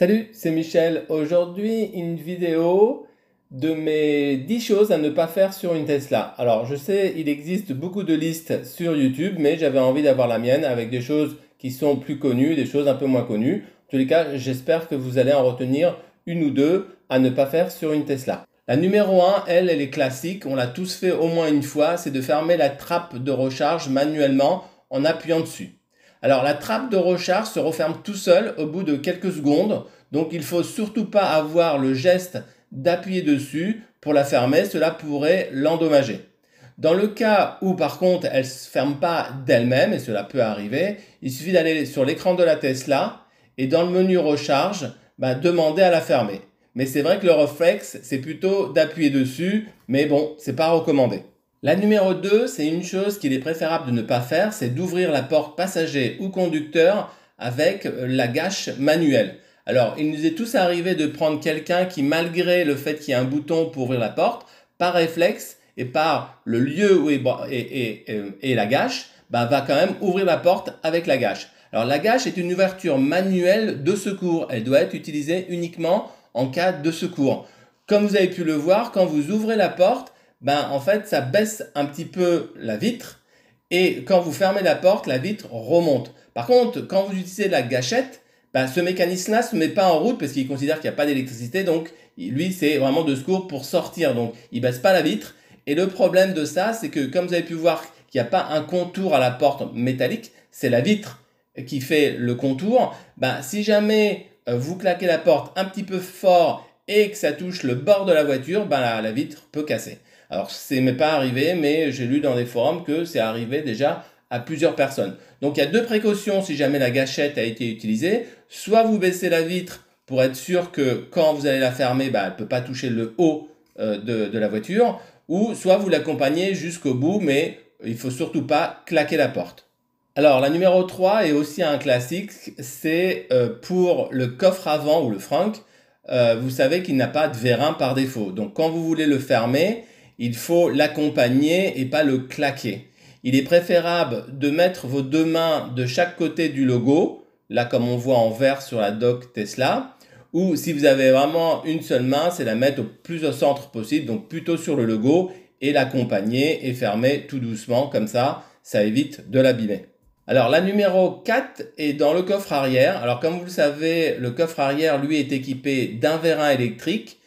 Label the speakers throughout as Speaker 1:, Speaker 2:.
Speaker 1: Salut, c'est Michel. Aujourd'hui, une vidéo de mes 10 choses à ne pas faire sur une Tesla. Alors, je sais, il existe beaucoup de listes sur YouTube, mais j'avais envie d'avoir la mienne avec des choses qui sont plus connues, des choses un peu moins connues. En tous les cas, j'espère que vous allez en retenir une ou deux à ne pas faire sur une Tesla. La numéro 1, elle, elle est classique, on l'a tous fait au moins une fois, c'est de fermer la trappe de recharge manuellement en appuyant dessus. Alors la trappe de recharge se referme tout seul au bout de quelques secondes, donc il faut surtout pas avoir le geste d'appuyer dessus pour la fermer, cela pourrait l'endommager. Dans le cas où par contre elle se ferme pas d'elle-même, et cela peut arriver, il suffit d'aller sur l'écran de la Tesla et dans le menu recharge, bah, demander à la fermer. Mais c'est vrai que le Reflex c'est plutôt d'appuyer dessus, mais bon, c'est pas recommandé. La numéro 2, c'est une chose qu'il est préférable de ne pas faire, c'est d'ouvrir la porte passager ou conducteur avec euh, la gâche manuelle. Alors, il nous est tous arrivé de prendre quelqu'un qui, malgré le fait qu'il y a un bouton pour ouvrir la porte, par réflexe et par le lieu où est, et, euh, la gâche, bah, va quand même ouvrir la porte avec la gâche. Alors, la gâche est une ouverture manuelle de secours. Elle doit être utilisée uniquement en cas de secours. Comme vous avez pu le voir, quand vous ouvrez la porte, ben, en fait, ça baisse un petit peu la vitre. Et quand vous fermez la porte, la vitre remonte. Par contre, quand vous utilisez la gâchette, ben, ce mécanisme-là ne se met pas en route parce qu'il considère qu'il n'y a pas d'électricité. Donc, lui, c'est vraiment de secours pour sortir. Donc, il baisse pas la vitre. Et le problème de ça, c'est que comme vous avez pu voir qu'il n'y a pas un contour à la porte métallique, c'est la vitre qui fait le contour. Ben, si jamais euh, vous claquez la porte un petit peu fort et que ça touche le bord de la voiture, ben, la vitre peut casser. Alors, c'est m'est pas arrivé, mais j'ai lu dans des forums que c'est arrivé déjà à plusieurs personnes. Donc, il y a deux précautions si jamais la gâchette a été utilisée. Soit vous baissez la vitre pour être sûr que quand vous allez la fermer, bah, elle ne peut pas toucher le haut euh, de, de la voiture. Ou soit vous l'accompagnez jusqu'au bout, mais il faut surtout pas claquer la porte. Alors la numéro 3 est aussi un classique, c'est euh, pour le coffre avant ou le franc. Euh, vous savez qu'il n'a pas de vérin par défaut. Donc quand vous voulez le fermer, il faut l'accompagner et pas le claquer. Il est préférable de mettre vos deux mains de chaque côté du logo, là comme on voit en vert sur la doc Tesla, ou si vous avez vraiment une seule main, c'est la mettre au plus au centre possible, donc plutôt sur le logo, et l'accompagner et fermer tout doucement, comme ça, ça évite de l'abîmer. Alors la numéro 4 est dans le coffre arrière. Alors comme vous le savez, le coffre arrière, lui, est équipé d'un vérin électrique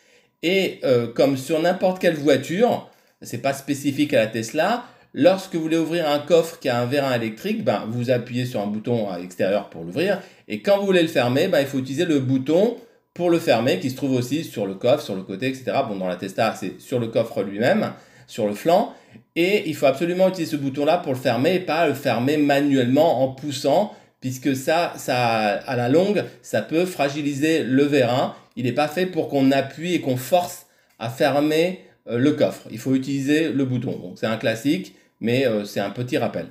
Speaker 1: et euh, comme sur n'importe quelle voiture, c'est pas spécifique à la Tesla, lorsque vous voulez ouvrir un coffre qui a un vérin électrique, ben, vous appuyez sur un bouton à l'extérieur pour l'ouvrir. Et quand vous voulez le fermer, ben, il faut utiliser le bouton pour le fermer qui se trouve aussi sur le coffre, sur le côté, etc. Bon, dans la Tesla, c'est sur le coffre lui-même, sur le flanc. Et il faut absolument utiliser ce bouton-là pour le fermer et pas le fermer manuellement en poussant puisque ça, ça, à la longue, ça peut fragiliser le vérin. Il n'est pas fait pour qu'on appuie et qu'on force à fermer euh, le coffre. Il faut utiliser le bouton. Donc c'est un classique, mais euh, c'est un petit rappel.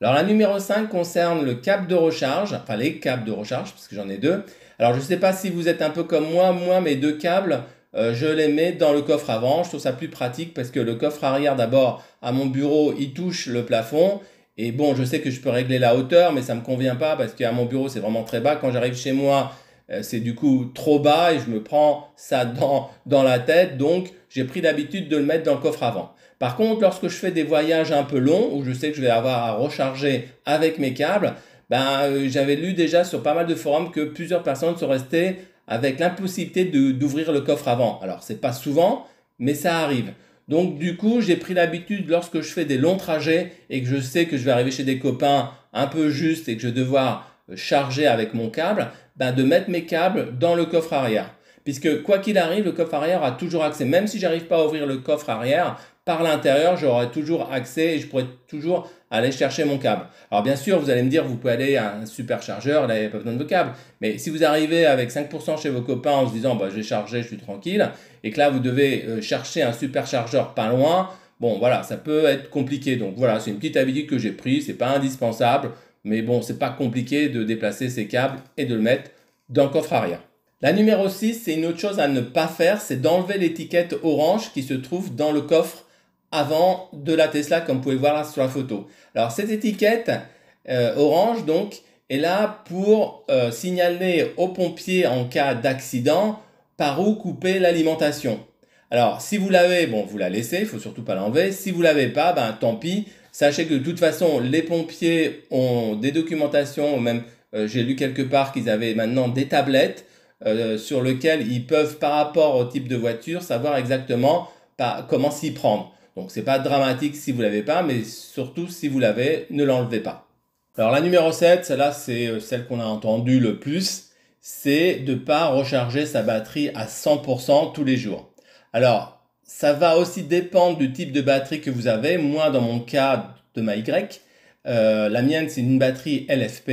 Speaker 1: Alors la numéro 5 concerne le câble de recharge, enfin les câbles de recharge, parce que j'en ai deux. Alors je ne sais pas si vous êtes un peu comme moi, moi mes deux câbles, euh, je les mets dans le coffre avant. Je trouve ça plus pratique parce que le coffre arrière, d'abord, à mon bureau, il touche le plafond. Et bon, je sais que je peux régler la hauteur, mais ça ne me convient pas parce qu'à mon bureau, c'est vraiment très bas. Quand j'arrive chez moi, euh, c'est du coup trop bas et je me prends ça dans, la tête. Donc, j'ai pris l'habitude de le mettre dans le coffre avant. Par contre, lorsque je fais des voyages un peu longs, où je sais que je vais avoir à recharger avec mes câbles, ben, euh, j'avais lu déjà sur pas mal de forums que plusieurs personnes sont restées avec l'impossibilité d'ouvrir le coffre avant. Alors, ce n'est pas souvent, mais ça arrive. Donc du coup, j'ai pris l'habitude lorsque je fais des longs trajets et que je sais que je vais arriver chez des copains un peu juste et que je vais devoir euh, charger avec mon câble, ben, de mettre mes câbles dans le coffre arrière. Puisque quoi qu'il arrive, le coffre arrière a toujours accès. Même si j'arrive pas à ouvrir le coffre arrière, par l'intérieur, j'aurai toujours accès et je pourrai toujours aller chercher mon câble. Alors bien sûr, vous allez me dire, vous pouvez aller à un superchargeur, là, il n'y a pas besoin de vos câbles. Mais si vous arrivez avec 5% chez vos copains en se disant, bah, j'ai chargé, je suis tranquille, et que là, vous devez euh, chercher un superchargeur pas loin, bon, voilà, ça peut être compliqué. Donc voilà, c'est une petite habitude que j'ai prise, c'est pas indispensable, mais bon, c'est pas compliqué de déplacer ces câbles et de le mettre dans le coffre arrière. La numéro 6, c'est une autre chose à ne pas faire, c'est d'enlever l'étiquette orange qui se trouve dans le coffre avant de la Tesla, comme vous pouvez voir sur la photo. Alors cette étiquette euh, orange, donc, est là pour euh, signaler aux pompiers en cas d'accident par où couper l'alimentation. Alors si vous l'avez, bon, vous la laissez, il faut surtout pas l'enlever. Si vous l'avez pas, ben tant pis. Sachez que de toute façon, les pompiers ont des documentations, même euh, j'ai lu quelque part qu'ils avaient maintenant des tablettes sur lesquelles ils peuvent, par rapport au type de voiture, savoir exactement comment s'y prendre. Donc c'est pas dramatique si vous l'avez pas, mais surtout si vous l'avez, ne l'enlevez pas. Alors la numéro 7, celle-là c'est euh, celle qu'on a entendue le plus, c'est de ne pas recharger sa batterie à 100% tous les jours. Alors ça va aussi dépendre du type de batterie que vous avez. Moi dans mon cas de ma Y, euh, la mienne c'est une batterie LFP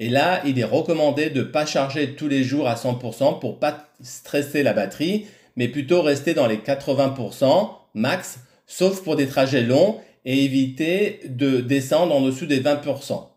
Speaker 1: et là, il est recommandé de ne pas charger tous les jours à 100% pour ne pas stresser la batterie, mais plutôt rester dans les 80% max sauf pour des trajets longs et éviter de descendre en dessous des 20%.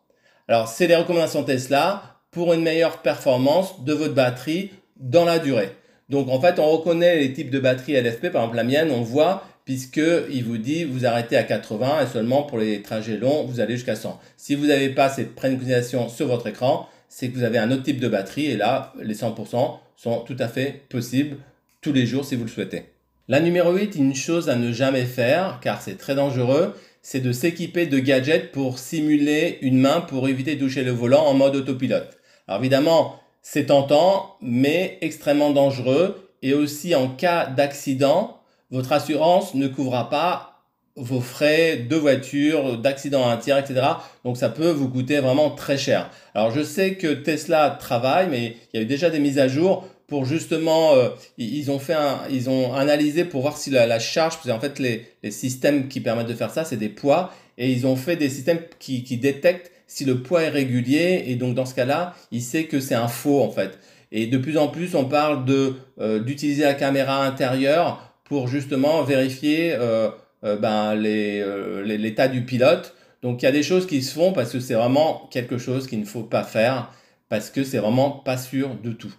Speaker 1: Alors, c'est les recommandations Tesla pour une meilleure performance de votre batterie dans la durée. Donc, en fait, on reconnaît les types de batteries LFP, par exemple la mienne, on voit, puisqu'il vous dit vous arrêtez à 80 et seulement pour les trajets longs, vous allez jusqu'à 100. Si vous n'avez pas ces préconisations sur votre écran, c'est que vous avez un autre type de batterie et là, les 100% sont tout à fait possibles tous les jours si vous le souhaitez. La numéro 8, une chose à ne jamais faire, car c'est très dangereux, c'est de s'équiper de gadgets pour simuler une main pour éviter de toucher le volant en mode autopilote. Alors évidemment, c'est tentant, mais extrêmement dangereux, et aussi en cas d'accident, votre assurance ne couvrira pas vos frais de voiture, d'accident à un tiers, etc. Donc ça peut vous coûter vraiment très cher. Alors je sais que Tesla travaille, mais il y a eu déjà des mises à jour pour justement, euh, ils ont fait un, ils ont analysé pour voir si la, la charge, parce qu'en fait les, les, systèmes qui permettent de faire ça, c'est des poids, et ils ont fait des systèmes qui, qui, détectent si le poids est régulier, et donc dans ce cas-là, il sait que c'est un faux en fait. Et de plus en plus, on parle de euh, d'utiliser la caméra intérieure pour justement vérifier euh, euh ben, l'état du pilote. Donc il y a des choses qui se font parce que c'est vraiment quelque chose qu'il ne faut pas faire parce que c'est vraiment pas sûr de tout.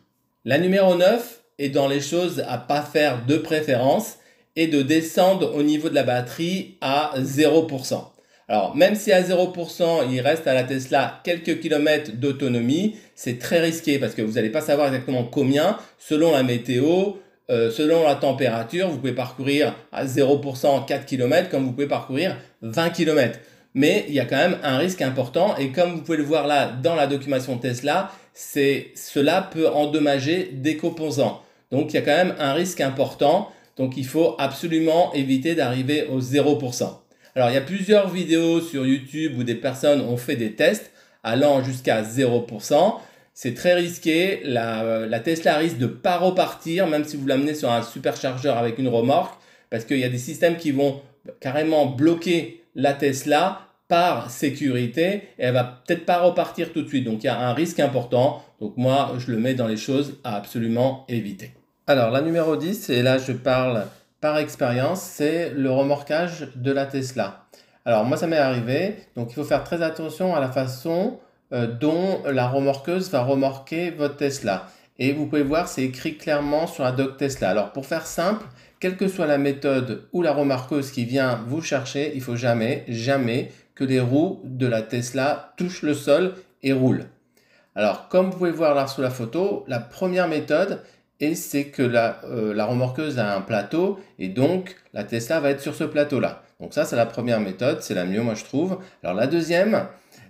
Speaker 1: La numéro 9 est dans les choses à pas faire de préférence et de descendre au niveau de la batterie à 0%. Alors même si à 0% il reste à la Tesla quelques kilomètres d'autonomie, c'est très risqué parce que vous n'allez pas savoir exactement combien selon la météo, euh, selon la température, vous pouvez parcourir à 0% 4 km comme vous pouvez parcourir 20 km. Mais il y a quand même un risque important et comme vous pouvez le voir là dans la documentation Tesla, c'est cela peut endommager des composants. Donc il y a quand même un risque important. Donc il faut absolument éviter d'arriver au 0%. Alors il y a plusieurs vidéos sur YouTube où des personnes ont fait des tests allant jusqu'à 0%. C'est très risqué. La, la, Tesla risque de ne pas repartir, même si vous l'amenez sur un superchargeur avec une remorque, parce qu'il y a des systèmes qui vont carrément bloquer la Tesla par sécurité et elle va peut-être pas repartir tout de suite. Donc il y a un risque important. Donc moi, je le mets dans les choses à absolument éviter. Alors la numéro 10, et là je parle par expérience, c'est le remorquage de la Tesla. Alors moi, ça m'est arrivé. Donc il faut faire très attention à la façon euh, dont la remorqueuse va remorquer votre Tesla. Et vous pouvez voir, c'est écrit clairement sur la doc Tesla. Alors pour faire simple, quelle que soit la méthode ou la remorqueuse qui vient vous chercher, il faut jamais, jamais que les roues de la Tesla touchent le sol et roulent. Alors, comme vous pouvez voir là sous la photo, la première méthode, c'est que euh, la, remorqueuse a un plateau et donc la Tesla va être sur ce plateau-là. Donc ça, c'est la première méthode, c'est la mieux, moi, je trouve. Alors, la deuxième,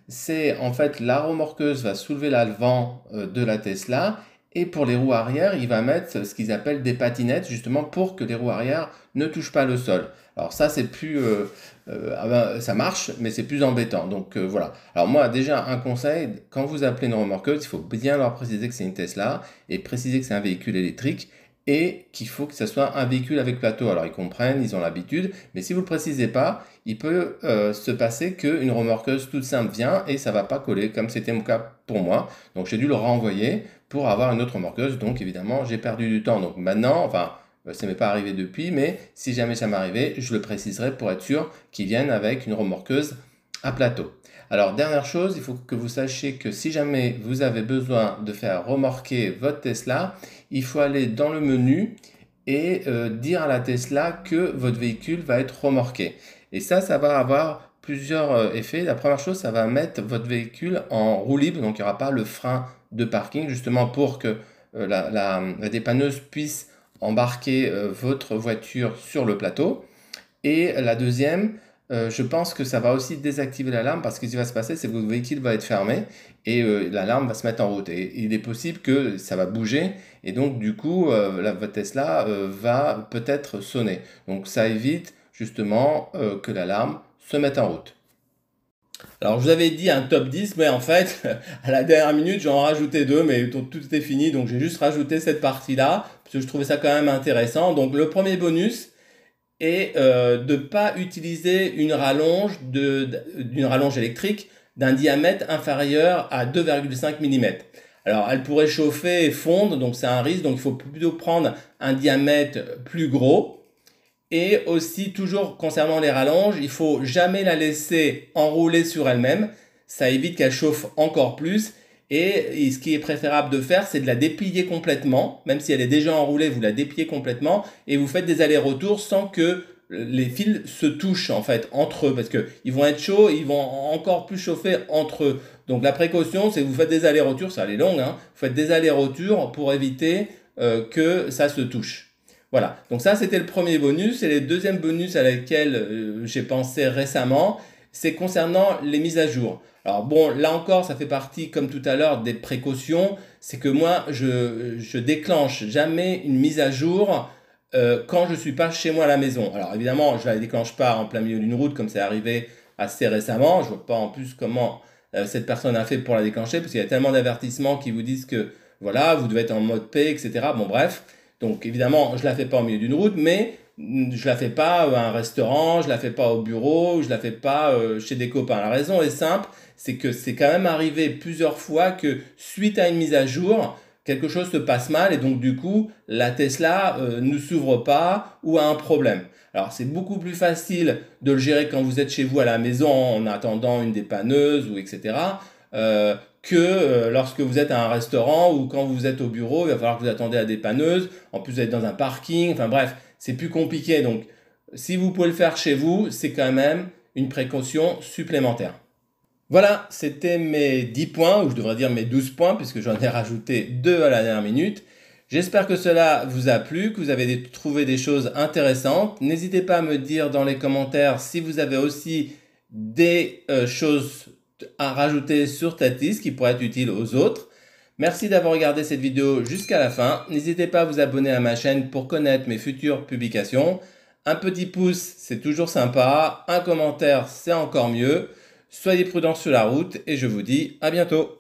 Speaker 1: c'est en fait la remorqueuse va soulever l'avant euh, de la Tesla et pour les roues arrière, il va mettre ce qu'ils appellent des patinettes, justement pour que les roues arrière ne touchent pas le sol. Alors ça, c'est plus... Euh, euh, ah ben, ça marche, mais c'est plus embêtant. Donc euh, voilà. Alors moi, déjà, un conseil, quand vous appelez une remorqueuse, il faut bien leur préciser que c'est une Tesla et préciser que c'est un véhicule électrique et qu'il faut que ce soit un véhicule avec plateau. Alors ils comprennent, ils ont l'habitude, mais si vous ne le précisez pas, il peut se passer qu'une remorqueuse toute simple vient et ça ne va pas coller, comme c'était mon cas pour moi. Donc j'ai dû le renvoyer pour avoir une autre remorqueuse, donc évidemment j'ai perdu du temps. Donc maintenant, enfin euh, ça m'est pas arrivé depuis, mais si jamais ça m'arrivait, je le préciserai pour être sûr qu'ils viennent avec une remorqueuse à plateau. Alors, dernière chose, il faut que vous sachiez que si jamais vous avez besoin de faire remorquer votre Tesla, il faut aller dans le menu et euh, dire à la Tesla que votre véhicule va être remorqué. Et ça, ça va avoir plusieurs euh, effets. La première chose, ça va mettre votre véhicule en roue libre, donc il n'y aura pas le frein de parking, justement pour que la, la, dépanneuse puisse embarquer euh, votre voiture sur le plateau. Et la deuxième, euh, je pense que ça va aussi désactiver l'alarme parce que ce qui va se passer, c'est que votre véhicule va être fermé et euh, l'alarme va se mettre en route. Et, il est possible que ça va bouger et donc du coup, la, votre Tesla va peut-être sonner. Donc ça évite justement que l'alarme se mette en route. Alors, je vous avais dit un top 10, mais en fait, à la dernière minute, j'en rajoutais deux, mais tout, était fini. Donc, j'ai juste rajouté cette partie-là, parce que je trouvais ça quand même intéressant. Donc, le premier bonus est euh, de ne pas utiliser une rallonge, d'une rallonge électrique d'un diamètre inférieur à 2,5 mm. Alors, elle pourrait chauffer et fondre, donc c'est un risque. Donc, il faut plutôt prendre un diamètre plus gros. Et aussi, toujours concernant les rallonges, il faut jamais la laisser enrouler sur elle-même. Ça évite qu'elle chauffe encore plus. Et ce qui est préférable de faire, c'est de la déplier complètement. Même si elle est déjà enroulée, vous la dépliez complètement et vous faites des allers-retours sans que les fils se touchent en fait entre eux parce que ils vont être chauds, ils vont encore plus chauffer entre eux. Donc la précaution, c'est que vous faites des allers-retours, ça elle est longue, hein, vous faites des allers-retours pour éviter euh, que ça se touche. Voilà, donc ça c'était le premier bonus. Et le deuxième bonus à laquelle euh, j'ai pensé récemment, c'est concernant les mises à jour. Alors bon, là encore, ça fait partie, comme tout à l'heure, des précautions. C'est que moi, je, déclenche jamais une mise à jour euh, quand je ne suis pas chez moi à la maison. Alors évidemment, je ne la déclenche pas en plein milieu d'une route, comme c'est arrivé assez récemment. Je ne vois pas en plus comment euh, cette personne a fait pour la déclencher, parce qu'il y a tellement d'avertissements qui vous disent que, voilà, vous devez être en mode paix, etc. Bon, bref. Donc évidemment, je la fais pas au milieu d'une route, mais mm, je la fais pas euh, à un restaurant, je la fais pas au bureau, je la fais pas euh, chez des copains. La raison est simple, c'est que c'est quand même arrivé plusieurs fois que suite à une mise à jour, quelque chose se passe mal et donc du coup, la Tesla euh, ne s'ouvre pas ou a un problème. Alors c'est beaucoup plus facile de le gérer quand vous êtes chez vous à la maison en attendant une dépanneuse ou etc que euh, lorsque vous êtes à un restaurant ou quand vous êtes au bureau, il va falloir que vous attendez à des panneuses. En plus, vous êtes dans un parking. Enfin bref, c'est plus compliqué. Donc, si vous pouvez le faire chez vous, c'est quand même une précaution supplémentaire. Voilà, c'était mes 10 points, ou je devrais dire mes 12 points, puisque j'en ai rajouté 2 à la dernière minute. J'espère que cela vous a plu, que vous avez trouvé des choses intéressantes. N'hésitez pas à me dire dans les commentaires si vous avez aussi des euh, choses à rajouter sur ta liste qui pourrait être utile aux autres. Merci d'avoir regardé cette vidéo jusqu'à la fin. N'hésitez pas à vous abonner à ma chaîne pour connaître mes futures publications. Un petit pouce, c'est toujours sympa. Un commentaire, c'est encore mieux. Soyez prudents sur la route et je vous dis à bientôt.